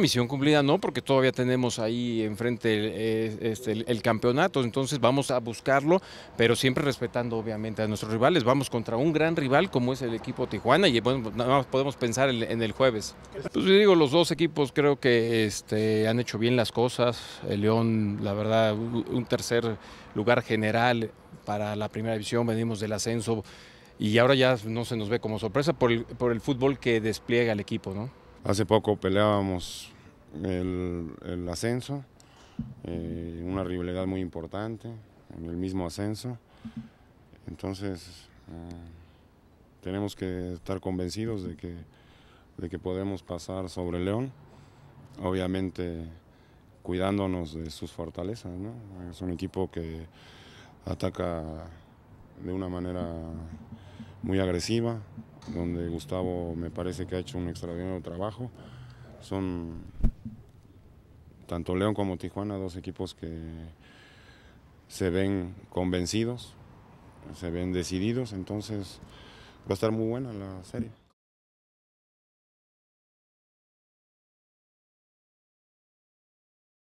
Misión cumplida no, porque todavía tenemos ahí enfrente este, el, campeonato, entonces vamos a buscarlo, pero siempre respetando obviamente a nuestros rivales. Vamos contra un gran rival como es el equipo Tijuana y bueno, nada más podemos pensar en, el jueves. Pues yo digo, los dos equipos creo que este, han hecho bien las cosas. El León, la verdad, un tercer lugar general para la primera división, venimos del ascenso y ahora ya no se nos ve como sorpresa por el, por el fútbol que despliega el equipo, ¿no? Hace poco peleábamos el, ascenso, eh, una rivalidad muy importante en el mismo ascenso. Entonces, eh, tenemos que estar convencidos de que, de podemos pasar sobre León, obviamente cuidándonos de sus fortalezas. Es un equipo que ataca de una manera muy agresiva, donde Gustavo me parece que ha hecho un extraordinario trabajo. Son tanto León como Tijuana, dos equipos que se ven convencidos, se ven decididos, entonces va a estar muy buena la serie.